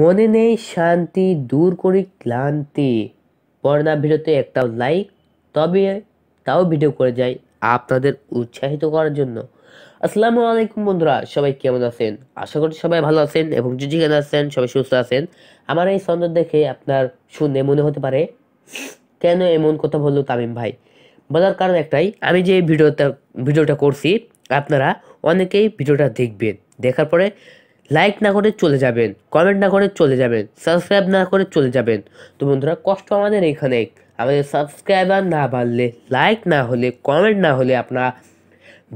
মনে নেই শান্তি দূর করি ক্লান্তি পর্ণা ভিডিওতে একটাও লাইক তবে তাও ভিডিও করে যাই আপনাদের উৎসাহিত করার জন্য আসসালামু আলাইকুম বন্ধুরা সবাই কেমন আছেন আশা করি সবাই ভালো আছেন এবং যে যেখানে আছেন সবাই সুস্থ আছেন আমার এই সন্দেহ দেখে আপনার শুনে মনে হতে পারে কেন এমন কথা বললো তামিম ভাই বলার কারণ একটাই আমি যে ভিডিওটা ভিডিওটা করছি আপনারা অনেকেই ভিডিওটা দেখবেন দেখার পরে লাইক না করে চলে যাবেন কমেন্ট না করে চলে যাবেন সাবস্ক্রাইব না করে চলে যাবেন তো বন্ধুরা কষ্ট আমাদের এখানে আমাদের সাবস্ক্রাইবার না বাড়লে লাইক না হলে কমেন্ট না হলে আপনারা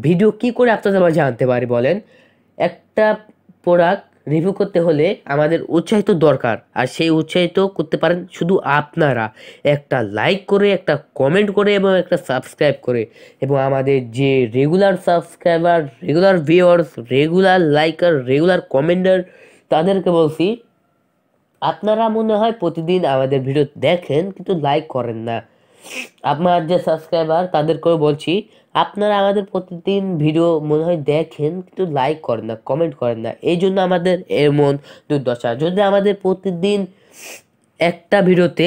ভিডিও কী করে আপনাদের মাঝে আনতে পারি বলেন একটা প্রোডাক্ট রিভিউ করতে হলে আমাদের উৎসাহিত দরকার আর সেই উৎসাহিত করতে পারেন শুধু আপনারা একটা লাইক করে একটা কমেন্ট করে এবং একটা সাবস্ক্রাইব করে এবং আমাদের যে regular subscriber regular viewers regular liker regular commenter তাদেরকে বলছি আপনারা মনে হয় প্রতিদিন আমাদের ভিডিও দেখেন কিন্তু লাইক করেন না আপনার যে সাবস্ক্রাইবার তাদেরকেও বলছি আপনারা আমাদের প্রতিদিন ভিডিও মনে হয় দেখেন কিন্তু লাইক করেন না কমেন্ট করেন না এই জন্য আমাদের এমন দুর্দশা যদি আমাদের প্রতিদিন একটা ভিডিওতে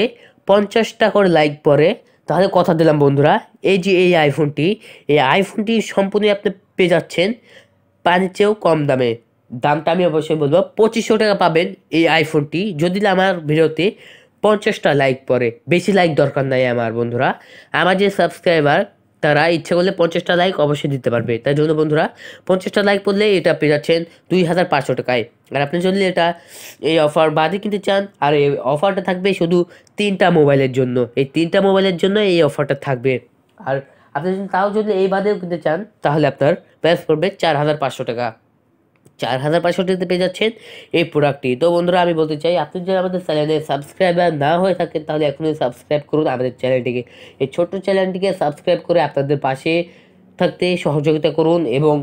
পঞ্চাশটা করে লাইক পরে তাহলে কথা দিলাম বন্ধুরা এই যে এই আইফোনটি এই আইফোনটি সম্পূর্ণ আপনি পেয়ে যাচ্ছেন পানির চেয়েও কম দামে দামটা আমি অবশ্যই বলবো পঁচিশশো টাকা পাবেন এই আইফোনটি যদি আমার ভিডিওতে পঞ্চাশটা লাইক পরে বেশি লাইক দরকার নাই আমার বন্ধুরা আমার যে সাবস্ক্রাইবার তারা ইচ্ছে করলে পঞ্চাশটা লাইক অবশ্যই দিতে পারবে তাই জন্য বন্ধুরা পঞ্চাশটা লাইক পড়লে এটা পেয়ে যাচ্ছেন দুই হাজার পাঁচশো টাকায় আর আপনি যদি এটা এই অফার বাদে কিনতে চান আর এই অফারটা থাকবে শুধু তিনটা মোবাইলের জন্য এই তিনটা মোবাইলের জন্য এই অফারটা থাকবে আর আপনি তাও যদি এই বাদেও কিনতে চান তাহলে আপনার প্রাইস পড়বে চার হাজার পাঁচশো টাকা চার হাজার পাঁচশো টাকাতে পেয়ে যাচ্ছেন এই প্রোডাক্টটি তো বন্ধুরা আমি বলতে চাই আপনি যদি আমাদের চ্যানেলে সাবস্ক্রাইবার না হয়ে থাকেন তাহলে এখনই সাবস্ক্রাইব করুন আমাদের চ্যানেলটিকে এই ছোট্ট চ্যানেলটিকে সাবস্ক্রাইব করে আপনাদের পাশে থাকতে সহযোগিতা করুন এবং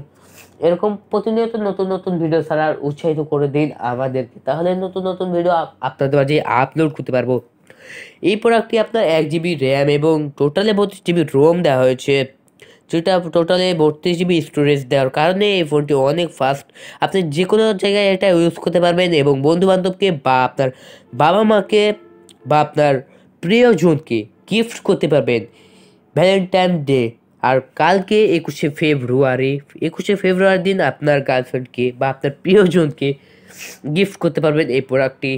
এরকম প্রতিনিয়ত নতুন নতুন ভিডিও ছাড়ার উৎসাহিত করে দিন আমাদেরকে তাহলে নতুন নতুন ভিডিও আপনাদের মাঝে আপলোড করতে পারবো এই প্রোডাক্টটি আপনার এক জিবি র্যাম এবং টোটালে বত্রিশ জিবি রোম দেওয়া হয়েছে যেটা টোটালে বত্রিশ জিবি স্টোরেজ দেওয়ার কারণে এই ফোনটি অনেক ফাস্ট আপনি যে কোনো জায়গায় এটা ইউজ করতে পারবেন এবং বন্ধুবান্ধবকে বা আপনার বাবা মাকে বা আপনার প্রিয়জনকে গিফট করতে পারবেন ভ্যালেন্টাইন ডে আর কালকে একুশে ফেব্রুয়ারি একুশে ফেব্রুয়ারি দিন আপনার গার্লফ্রেন্ডকে বা আপনার প্রিয়জনকে গিফট করতে পারবেন এই প্রোডাক্টটি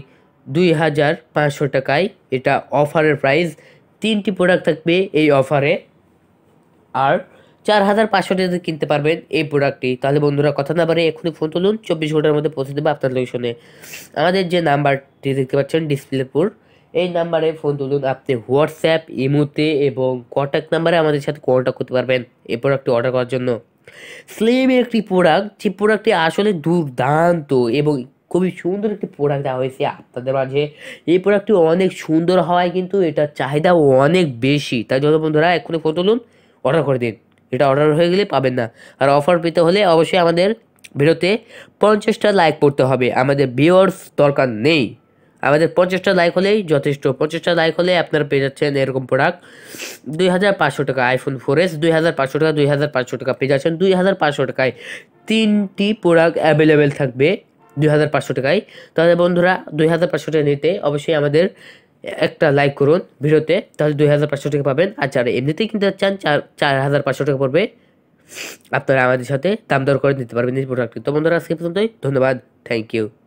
দুই হাজার পাঁচশো টাকায় এটা অফারের প্রাইস তিনটি প্রোডাক্ট থাকবে এই অফারে আর চার হাজার পাঁচশো টাকা কিনতে পারবেন এই প্রোডাক্টটি তাহলে বন্ধুরা কথা না পারে এখনই ফোন তুলুন চব্বিশ ঘন্টার মধ্যে পৌঁছে দেবে আপনার লোকেশনে আমাদের যে নাম্বারটি দেখতে পাচ্ছেন ডিসপ্লেপুর এই নাম্বারে ফোন তুলুন আপনি হোয়াটসঅ্যাপ ইমোতে এবং কন্ট্যাক্ট নাম্বারে আমাদের সাথে কন্ট্যাক্ট করতে পারবেন এই প্রোডাক্টটি অর্ডার করার জন্য স্লিম একটি প্রোডাক্ট যে প্রোডাক্টটি আসলে দুর্দান্ত এবং খুবই সুন্দর একটি প্রোডাক্ট দেওয়া হয়েছে আপনাদের মাঝে এই প্রোডাক্টটি অনেক সুন্দর হওয়ায় কিন্তু এটার চাহিদা অনেক বেশি তাই জন্য বন্ধুরা এক্ষুনি ফোন তুলুন অর্ডার করে দিন এটা অর্ডার হয়ে গেলে পাবেন না আর অফার পেতে হলে অবশ্যই আমাদের ভিডিওতে পঞ্চাশটা লাইক করতে হবে আমাদের ভিউয়ার্স দরকার নেই আমাদের পঞ্চাশটা লাইক হলেই যথেষ্ট পঞ্চাশটা লাইক হলে আপনারা পেয়ে যাচ্ছেন এরকম প্রোডাক্ট দুই হাজার পাঁচশো টাকা আইফোন ফোর এস দুই হাজার পাঁচশো টাকা দুই হাজার পাঁচশো টাকা পেয়ে যাচ্ছেন দুই হাজার পাঁচশো টাকায় তিনটি প্রোডাক্ট অ্যাভেলেবেল থাকবে দুই হাজার পাঁচশো টাকায় তাহলে বন্ধুরা দুই হাজার পাঁচশো টাকা নিতে অবশ্যই আমাদের একটা লাইক করুন ভিডিওতে তাহলে দুই হাজার পাঁচশো টাকা পাবেন আর যারা এমনিতেই কিনতে চান চার চার হাজার পাঁচশো টাকা পড়বে আপনারা আমাদের সাথে দাম দর করে নিতে পারবেন এই প্রোডাক্টটি তো বন্ধুরা আজকে পর্যন্তই ধন্যবাদ থ্যাংক ইউ